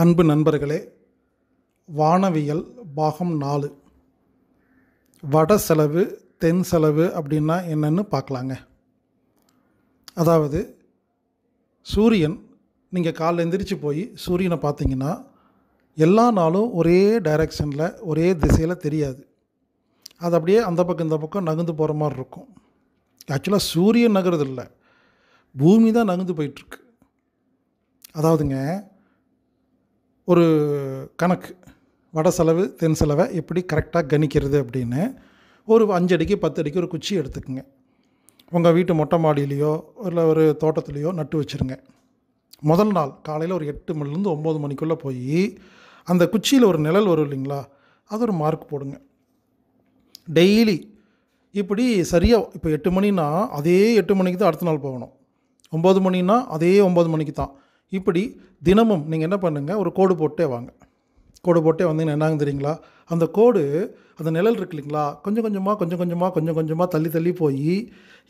அன்பு நண்பர்களே வானவியல் பாகம் நாலு வட செலவு தென் செலவு அப்படின்னா என்னென்னு பார்க்கலாங்க அதாவது சூரியன் நீங்கள் காலைல எந்திரிச்சு போய் சூரியனை பார்த்தீங்கன்னா எல்லா நாளும் ஒரே டைரக்ஷனில் ஒரே திசையில் தெரியாது அது அப்படியே அந்த பக்கம் இந்த பக்கம் நகர்ந்து போகிற மாதிரி இருக்கும் ஆக்சுவலாக சூரியன் நகர்றது இல்லை பூமி தான் நகர்ந்து போயிட்டுருக்கு அதாவதுங்க ஒரு கணக்கு வட செலவு தென் செலவை எப்படி கரெக்டாக கணிக்கிறது அப்படின்னு ஒரு அஞ்சடிக்கு பத்து அடிக்கு ஒரு குச்சி எடுத்துக்கோங்க உங்கள் வீட்டு மொட்டை மாடியிலையோ இல்லை ஒரு தோட்டத்துலேயோ நட்டு வச்சுருங்க முதல் நாள் காலையில் ஒரு எட்டு மணிலேருந்து ஒம்பது மணிக்குள்ளே போய் அந்த குச்சியில் ஒரு நிழல் வரும் இல்லைங்களா அது ஒரு மார்க் போடுங்க டெய்லி இப்படி சரியாக இப்போ எட்டு மணின்னா அதே எட்டு மணிக்கு தான் அடுத்த நாள் போகணும் ஒம்பது மணின்னா அதே ஒம்பது மணிக்கு தான் இப்படி தினமும் நீங்கள் என்ன பண்ணுங்கள் ஒரு கோடு போட்டே வாங்க கோடு போட்டே வந்தீங்கன்னா என்னாங்கன்னு தெரியுங்களா அந்த கோடு அந்த நிழல் இருக்கு இல்லைங்களா கொஞ்சம் கொஞ்சமாக கொஞ்சம் கொஞ்சமாக கொஞ்சம் கொஞ்சமாக தள்ளி தள்ளி போய்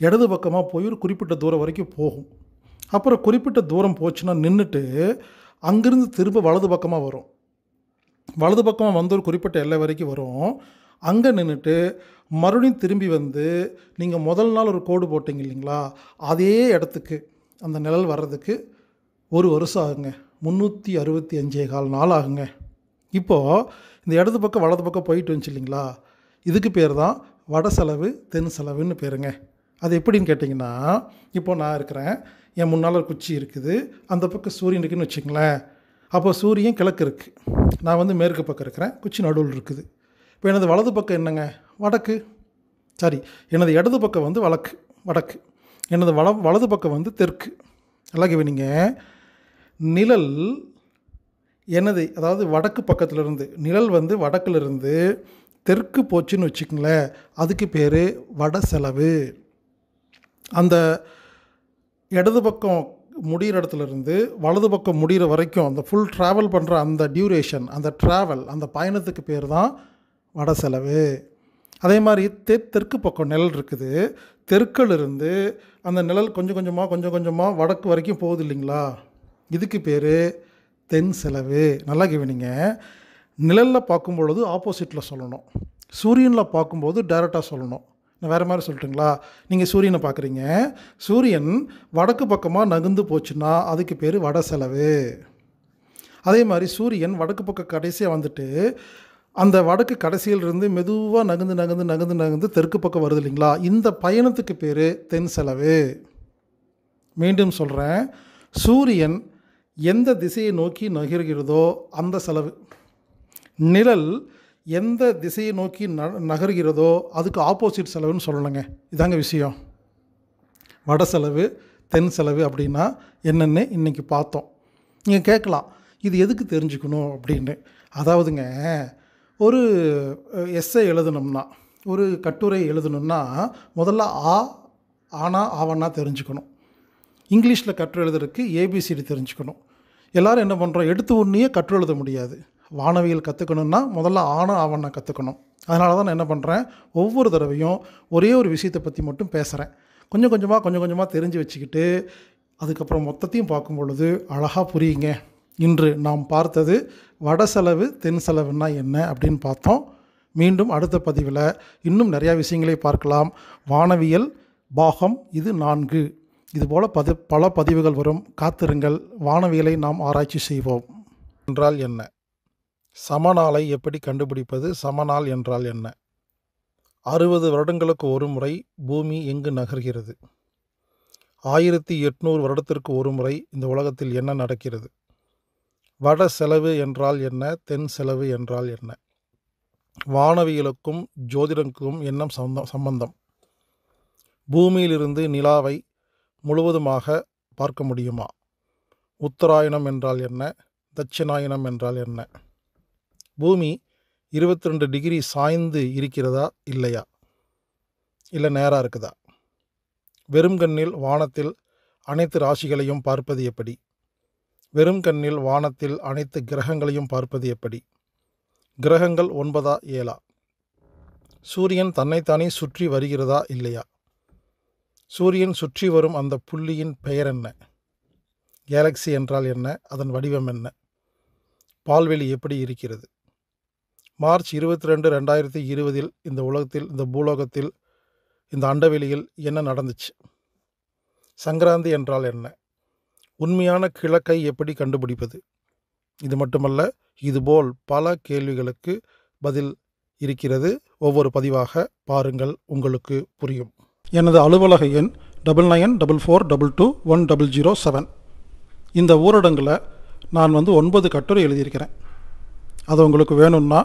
இடது பக்கமாக போய் ஒரு குறிப்பிட்ட தூரம் வரைக்கும் போகும் அப்புறம் குறிப்பிட்ட தூரம் போச்சுன்னா நின்றுட்டு அங்கேருந்து திரும்ப வலது பக்கமாக வரும் வலது பக்கமாக வந்து ஒரு குறிப்பிட்ட எல்லை வரைக்கும் வரும் அங்கே நின்றுட்டு மறுபடியும் திரும்பி வந்து நீங்கள் முதல் நாள் ஒரு கோடு போட்டிங்க இல்லைங்களா அதே இடத்துக்கு அந்த நிழல் வர்றதுக்கு ஒரு வருஷம் ஆகுங்க முந்நூற்றி அறுபத்தி அஞ்சே கால் நாள் ஆகுங்க இப்போது இந்த இடது பக்கம் வலது பக்கம் போயிட்டு வந்துச்சு இல்லைங்களா இதுக்கு பேர் தான் வட செலவு தென் செலவுன்னு பேருங்க அது எப்படின்னு கேட்டிங்கன்னா இப்போது நான் இருக்கிறேன் என் முன்னால் குச்சி இருக்குது அந்த பக்கம் சூரியன் இருக்குதுன்னு வச்சுங்களேன் அப்போ சூரியன் கிழக்கு இருக்குது நான் வந்து மேற்கு பக்கம் இருக்கிறேன் குச்சி நடுவில் இருக்குது இப்போ எனது வலது பக்கம் என்னங்க வடக்கு சாரி எனது இடது பக்கம் வந்து வழக்கு வடக்கு எனது வள வலது பக்கம் வந்து தெற்கு எல்லாக்கவே நீங்கள் நிழல் எனது அதாவது வடக்கு பக்கத்திலிருந்து நிழல் வந்து வடக்குலேருந்து தெற்கு போச்சுன்னு வச்சுக்கங்களேன் அதுக்கு பேர் வட செலவு அந்த இடது பக்கம் முடிகிற இடத்துலேருந்து வலது பக்கம் முடிகிற வரைக்கும் அந்த ஃபுல் ட்ராவல் பண்ணுற அந்த டியூரேஷன் அந்த ட்ராவல் அந்த பயணத்துக்கு பேர் தான் வட செலவு அதே மாதிரி தெ தெற்கு பக்கம் நிழல் இருக்குது தெற்கிலிருந்து அந்த நிழல் கொஞ்சம் கொஞ்சமாக கொஞ்சம் கொஞ்சமாக வடக்கு வரைக்கும் போகுது இல்லைங்களா இதுக்கு பேர் தென் செலவு நல்லா கவனிங்க நிழலில் பார்க்கும்பொழுது ஆப்போசிட்டில் சொல்லணும் சூரியனில் பார்க்கும்போது டைரெக்டாக சொல்லணும் நான் வேறு மாதிரி சொல்லிட்டுங்களா நீங்கள் சூரியனை பார்க்குறீங்க சூரியன் வடக்கு பக்கமாக நகுந்து போச்சுன்னா அதுக்கு பேர் வட செலவு அதே மாதிரி சூரியன் வடக்கு பக்கம் கடைசியாக வந்துட்டு அந்த வடக்கு கடைசியிலிருந்து மெதுவாக நகுந்து நகுந்து நகுந்து நகர்ந்து தெற்கு பக்கம் வருது இல்லைங்களா இந்த பயணத்துக்கு பேர் தென் செலவு மீண்டும் சொல்கிறேன் சூரியன் எந்த திசையை நோக்கி நகர்கிறதோ அந்த செலவு நிழல் எந்த திசையை நோக்கி ந நகர்கிறதோ அதுக்கு ஆப்போசிட் செலவுன்னு சொல்லணுங்க இதாங்க விஷயம் வட செலவு தென் செலவு அப்படின்னா என்னென்னு இன்றைக்கி பார்த்தோம் நீங்கள் கேட்கலாம் இது எதுக்கு தெரிஞ்சுக்கணும் அப்படின்னு அதாவதுங்க ஒரு எஸ்ஸை எழுதணும்னா ஒரு கட்டுரை எழுதணும்னா முதல்ல ஆ ஆனா ஆவன்னா தெரிஞ்சுக்கணும் இங்கிலீஷில் கற்று எழுதுறதுக்கு ஏபிசிடி தெரிஞ்சுக்கணும் எல்லோரும் என்ன பண்ணுறோம் எடுத்து ஒன்றையே கற்று எழுத முடியாது வானவியல் கற்றுக்கணுன்னா முதல்ல ஆணும் ஆவண்ணா கற்றுக்கணும் அதனால தான் நான் என்ன பண்ணுறேன் ஒவ்வொரு தடவையும் ஒரே ஒரு விஷயத்தை பற்றி மட்டும் பேசுகிறேன் கொஞ்சம் கொஞ்சமாக கொஞ்சம் கொஞ்சமாக தெரிஞ்சு வச்சுக்கிட்டு அதுக்கப்புறம் மொத்தத்தையும் பார்க்கும் பொழுது அழகாக புரியுங்க இன்று நாம் பார்த்தது வட செலவு தென் செலவுன்னா என்ன அப்படின்னு பார்த்தோம் மீண்டும் அடுத்த பதிவில் இன்னும் நிறையா விஷயங்களை பார்க்கலாம் வானவியல் பாகம் இது நான்கு இதுபோல் பதி பல பதிவுகள் வரும் காத்திருங்கள் வானவியலை நாம் ஆராய்ச்சி செய்வோம் என்றால் என்ன சமநாளை எப்படி கண்டுபிடிப்பது சமநாள் என்றால் என்ன அறுபது வருடங்களுக்கு ஒரு முறை பூமி எங்கு நகர்கிறது ஆயிரத்தி எட்நூறு வருடத்திற்கு ஒரு முறை இந்த உலகத்தில் என்ன நடக்கிறது வட செலவு என்றால் என்ன தென் செலவு என்றால் என்ன வானவியலுக்கும் ஜோதிடங்களுக்கும் என்ன சம்பந்தம் பூமியிலிருந்து நிலாவை முழுவதுமாக பார்க்க முடியுமா உத்தராயணம் என்றால் என்ன தட்சிணாயனம் என்றால் என்ன பூமி இருபத்தி ரெண்டு டிகிரி சாய்ந்து இருக்கிறதா இல்லையா இல்லை நேராக இருக்குதா வெறும் கண்ணில் வானத்தில் அனைத்து ராசிகளையும் பார்ப்பது எப்படி வெறும் கண்ணில் வானத்தில் அனைத்து கிரகங்களையும் பார்ப்பது எப்படி கிரகங்கள் ஒன்பதா ஏழா சூரியன் தன்னைத்தானே சுற்றி வருகிறதா இல்லையா சூரியன் சுற்றி வரும் அந்த புள்ளியின் பெயர் என்ன கேலக்ஸி என்றால் என்ன அதன் வடிவம் என்ன பால்வெளி எப்படி இருக்கிறது மார்ச் இருபத்தி ரெண்டு ரெண்டாயிரத்தி இருபதில் இந்த உலகத்தில் இந்த பூலோகத்தில் இந்த அண்டவெளியில் என்ன நடந்துச்சு சங்கராந்தி என்றால் என்ன உண்மையான கிழக்கை எப்படி கண்டுபிடிப்பது இது மட்டுமல்ல இதுபோல் பல கேள்விகளுக்கு பதில் இருக்கிறது ஒவ்வொரு பதிவாக பாருங்கள் உங்களுக்கு புரியும் எனது அலுவலக எண் double nine double four double two one double zero seven இந்த ஊரடங்கில் நான் வந்து ஒன்பது கட்டுரை எழுதியிருக்கிறேன் அது உங்களுக்கு வேணும்னா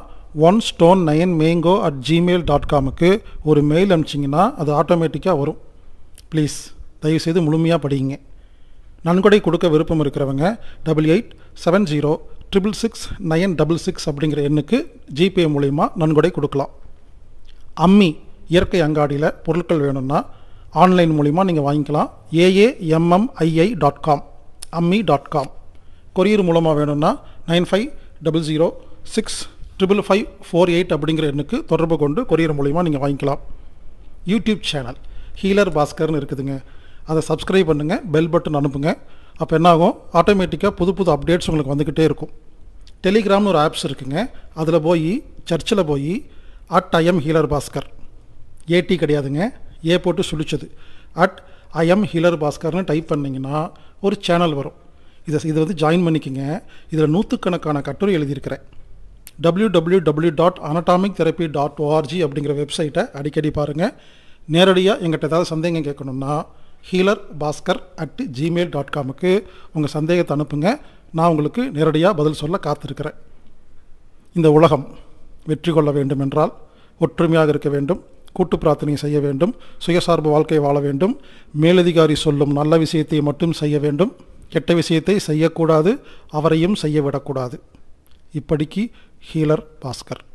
one stone nine mango at Gmail dot காமுக்கு ஒரு மெயில் அனுப்பிச்சிங்கன்னா அது ஆட்டோமேட்டிக்காக வரும் ப்ளீஸ் தயவுசெய்து முழுமையாக படியுங்க நன்கொடை கொடுக்க விருப்பம் இருக்கிறவங்க double eight seven zero triple six nine double six அப்படிங்கிற எண்ணுக்கு ஜிபே மூலிமா நன்கொடை கொடுக்கலாம் அம்மி இயற்கை அங்காடியில் பொருட்கள் வேணும்னா ஆன்லைன் மூலிமா நீங்கள் வாங்கிக்கலாம் ஏஏஎம்எம்ஐஐ டாட் காம் அம்மி டாட் காம் கொரியர் மூலமாக வேணும்னா nine five double zero six triple five four eight அப்படிங்கிற எண்ணுக்கு தொடர்பு கொண்டு கொரியர் மூலிமா நீங்கள் வாங்கிக்கலாம் யூடியூப் சேனல் ஹீலர் பாஸ்கர்னு இருக்குதுங்க அதை சப்ஸ்கிரைப் பண்ணுங்கள் பெல் பட்டன் அனுப்புங்க அப்போ என்னாகும் ஆட்டோமேட்டிக்காக புது புது அப்டேட்ஸ் உங்களுக்கு வந்துக்கிட்டே இருக்கும் டெலிகிராம்னு ஒரு ஆப்ஸ் இருக்குங்க அதில் போய் சர்ச்சில் போய் at IM healer Bhaskar AD கிடையாதுங்க ஏ போட்டு சுழிச்சது அட் ஐ எம் ஹிலர் பாஸ்கர்னு டைப் பண்ணிங்கன்னா ஒரு சேனல் வரும் இதை இதை வந்து ஜாயின் பண்ணிக்கோங்க இதில் நூற்றுக்கணக்கான கட்டுரை எழுதியிருக்கிறேன் W W W dot anatomic therapy dot ORG அப்படிங்கிற வெப்சைட்டை அடிக்கடி பாருங்கள் நேரடியாக எங்கிட்ட ஏதாவது சந்தேகம் கேட்கணுன்னா healer Bhaskar at Gmail dot காமுக்கு உங்கள் சந்தேகத்தை அனுப்புங்க நான் உங்களுக்கு நேரடியாக பதில் சொல்ல காத்திருக்கிறேன் இந்த உலகம் வெற்றி கொள்ள வேண்டுமென்றால் ஒற்றுமையாக இருக்க வேண்டும் கூட்டு பிரார்த்தனை செய்ய வேண்டும் சுயசார்பு வாழ்க்கை வாழ வேண்டும் மேலதிகாரி சொல்லும் நல்ல விஷயத்தை மட்டும் செய்ய வேண்டும் கெட்ட விஷயத்தை செய்யக்கூடாது அவரையும் செய்ய விடக்கூடாது இப்படிக்கு ஹீலர் பாஸ்கர்